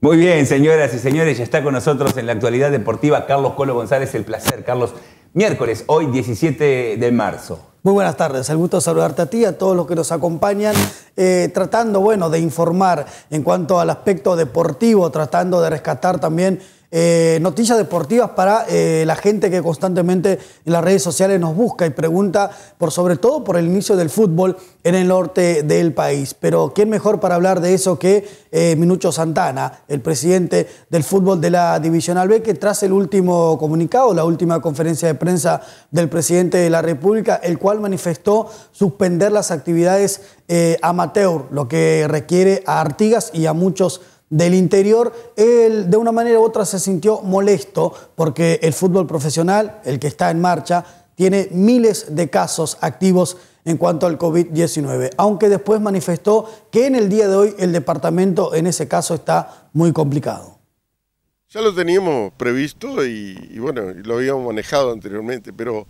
Muy bien, señoras y señores, ya está con nosotros en la actualidad deportiva Carlos Colo González. El placer, Carlos. Miércoles, hoy 17 de marzo. Muy buenas tardes, el gusto de saludarte a ti, a todos los que nos acompañan, eh, tratando, bueno, de informar en cuanto al aspecto deportivo, tratando de rescatar también eh, noticias deportivas para eh, la gente que constantemente en las redes sociales nos busca y pregunta por sobre todo por el inicio del fútbol en el norte del país. Pero ¿quién mejor para hablar de eso que eh, Minucho Santana, el presidente del fútbol de la división B, que tras el último comunicado, la última conferencia de prensa del presidente de la República, el cual manifestó suspender las actividades amateur, lo que requiere a Artigas y a muchos del interior, él de una manera u otra se sintió molesto porque el fútbol profesional, el que está en marcha, tiene miles de casos activos en cuanto al COVID-19, aunque después manifestó que en el día de hoy el departamento en ese caso está muy complicado. Ya lo teníamos previsto y, bueno, lo habíamos manejado anteriormente, pero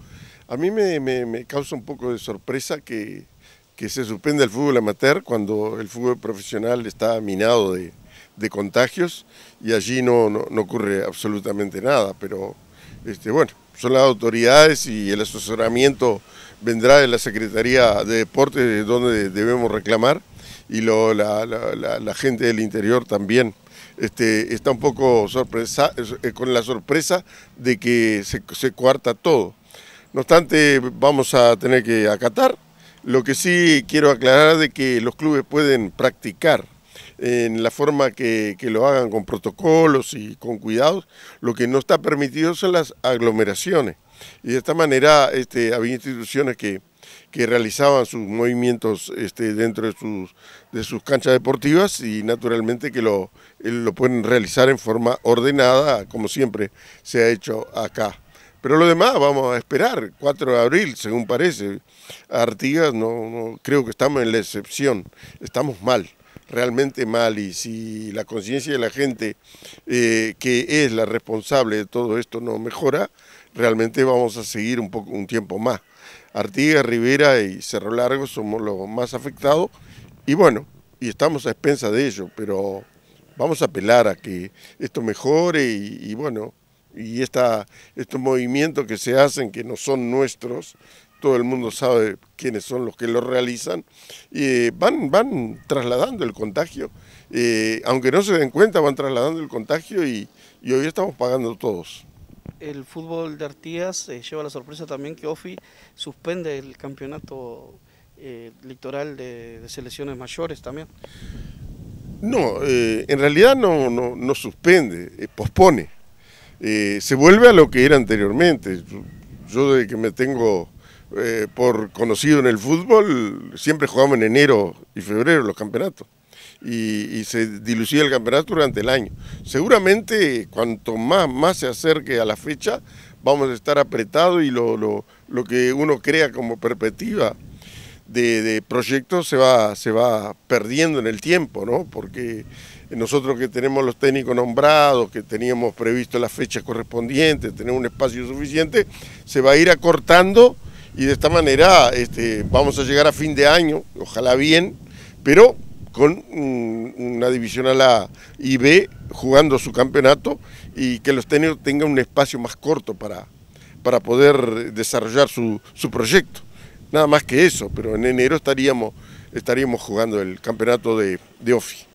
a mí me, causa un poco de sorpresa que, que se suspenda el fútbol amateur cuando el fútbol profesional está minado de, de contagios y allí no, no, ocurre absolutamente nada, pero este, bueno, son las autoridades y el asesoramiento vendrá de la Secretaría de Deportes donde debemos reclamar y la, gente del interior también este, está un poco sorpresa, eh, con la sorpresa de que se, se todo. No obstante, vamos a tener que acatar. Lo que sí quiero aclarar es de que los clubes pueden practicar en la forma que, que, lo hagan con protocolos y con cuidados. Lo que no está permitido son las aglomeraciones. Y de esta manera este, había instituciones que, que realizaban sus movimientos este, dentro de sus, de sus canchas deportivas y naturalmente que lo, eh, lo pueden realizar en forma ordenada, como siempre se ha hecho acá. Pero lo demás vamos a esperar, 4 de abril, según parece. Artigas, no creo que estamos en la excepción, estamos mal realmente mal y si la conciencia de la gente eh, que es la responsable de todo esto no mejora, realmente vamos a seguir un, poco, un tiempo más. Artigas, Rivera y Cerro Largo somos los más afectados y bueno, y estamos a expensa de ello, pero vamos a apelar a que esto mejore y, bueno, y esta, estos movimientos que se hacen, que no son nuestros, todo el mundo sabe quiénes son los que lo realizan, y van, van trasladando el contagio, eh, aunque no se den cuenta, van trasladando el contagio y, hoy estamos pagando todos. El fútbol de Artigas eh, lleva la sorpresa también que OFI suspende el campeonato eh, litoral de, selecciones mayores también. No, en realidad no, no, suspende, pospone. se vuelve a lo que era anteriormente. yo desde que me tengo eh, por conocido en el fútbol, siempre jugamos en enero y febrero los campeonatos. Y, se dilucía el campeonato durante el año. Seguramente cuanto más, más se acerque a la fecha, vamos a estar apretados y lo, lo, lo que uno crea como perspectiva de, de proyectos se va, se va perdiendo en el tiempo, ¿no? Porque nosotros que tenemos los técnicos nombrados, que teníamos previsto las fechas correspondientes, tenemos un espacio suficiente, se va a ir acortando y de esta manera este, vamos a llegar a fin de año, ojalá bien, pero con una división a la IB jugando su campeonato y que los tenis tengan un espacio más corto para, para poder desarrollar su, proyecto. Nada más que eso, pero en enero estaríamos, estaríamos jugando el campeonato de OFI.